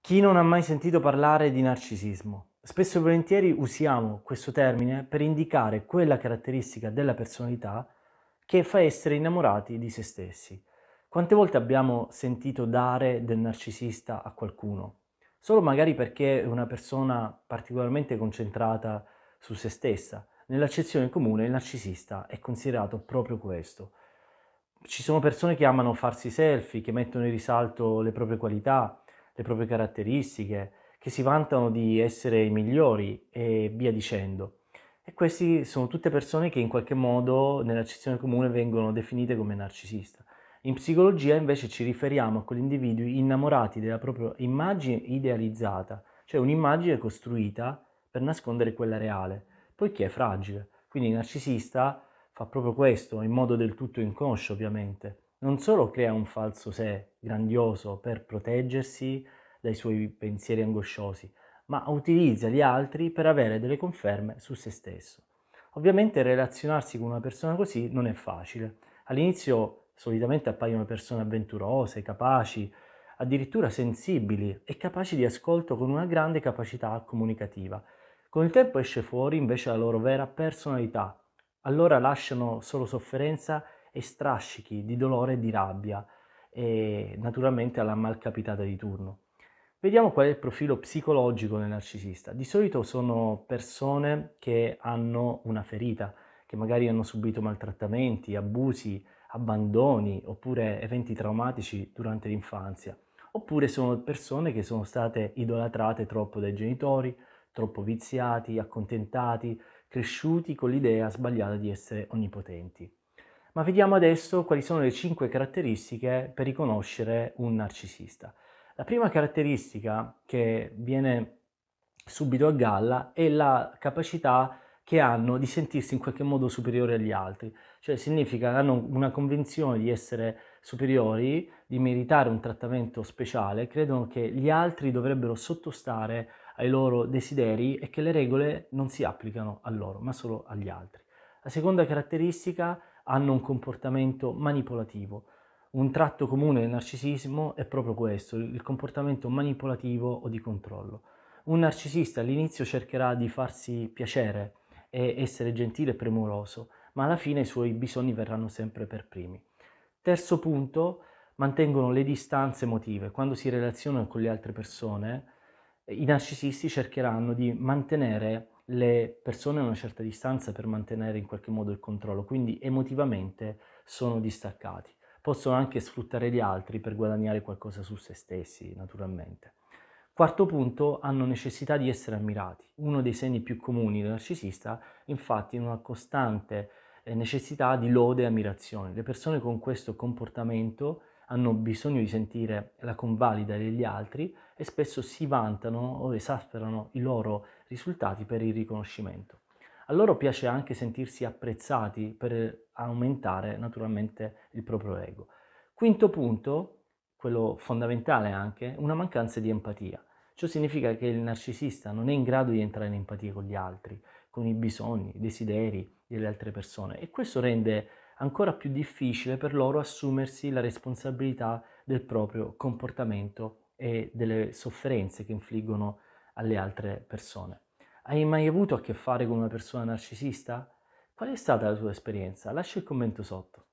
Chi non ha mai sentito parlare di narcisismo? Spesso e volentieri usiamo questo termine per indicare quella caratteristica della personalità che fa essere innamorati di se stessi. Quante volte abbiamo sentito dare del narcisista a qualcuno? Solo magari perché è una persona particolarmente concentrata su se stessa. Nell'accezione comune il narcisista è considerato proprio questo. Ci sono persone che amano farsi selfie, che mettono in risalto le proprie qualità, le proprie caratteristiche, che si vantano di essere i migliori e via dicendo. E queste sono tutte persone che in qualche modo nell'accezione comune vengono definite come narcisista. In psicologia invece ci riferiamo a quegli individui innamorati della propria immagine idealizzata, cioè un'immagine costruita per nascondere quella reale, poiché è fragile. Quindi il narcisista fa proprio questo, in modo del tutto inconscio ovviamente non solo crea un falso sé grandioso per proteggersi dai suoi pensieri angosciosi, ma utilizza gli altri per avere delle conferme su se stesso. Ovviamente relazionarsi con una persona così non è facile. All'inizio solitamente appaiono persone avventurose, capaci, addirittura sensibili e capaci di ascolto con una grande capacità comunicativa. Con il tempo esce fuori invece la loro vera personalità. Allora lasciano solo sofferenza e strascichi di dolore e di rabbia, e naturalmente alla malcapitata di turno. Vediamo qual è il profilo psicologico del narcisista. Di solito sono persone che hanno una ferita, che magari hanno subito maltrattamenti, abusi, abbandoni oppure eventi traumatici durante l'infanzia. Oppure sono persone che sono state idolatrate troppo dai genitori, troppo viziati, accontentati, cresciuti con l'idea sbagliata di essere onnipotenti. Ma vediamo adesso quali sono le cinque caratteristiche per riconoscere un narcisista. La prima caratteristica che viene subito a galla è la capacità che hanno di sentirsi in qualche modo superiori agli altri, cioè significa hanno una convinzione di essere superiori, di meritare un trattamento speciale, credono che gli altri dovrebbero sottostare ai loro desideri e che le regole non si applicano a loro, ma solo agli altri. La seconda caratteristica hanno un comportamento manipolativo. Un tratto comune del narcisismo è proprio questo, il comportamento manipolativo o di controllo. Un narcisista all'inizio cercherà di farsi piacere e essere gentile e premuroso, ma alla fine i suoi bisogni verranno sempre per primi. Terzo punto, mantengono le distanze emotive. Quando si relazionano con le altre persone, i narcisisti cercheranno di mantenere le persone a una certa distanza per mantenere in qualche modo il controllo, quindi emotivamente sono distaccati. Possono anche sfruttare gli altri per guadagnare qualcosa su se stessi, naturalmente. Quarto punto, hanno necessità di essere ammirati. Uno dei segni più comuni del narcisista, infatti, è una costante eh, necessità di lode e ammirazione. Le persone con questo comportamento hanno bisogno di sentire la convalida degli altri e spesso si vantano o esasperano i loro risultati per il riconoscimento. A loro piace anche sentirsi apprezzati per aumentare naturalmente il proprio ego. Quinto punto, quello fondamentale anche, una mancanza di empatia. Ciò significa che il narcisista non è in grado di entrare in empatia con gli altri, con i bisogni, i desideri delle altre persone e questo rende ancora più difficile per loro assumersi la responsabilità del proprio comportamento e delle sofferenze che infliggono alle altre persone. Hai mai avuto a che fare con una persona narcisista? Qual è stata la tua esperienza? Lascia il commento sotto.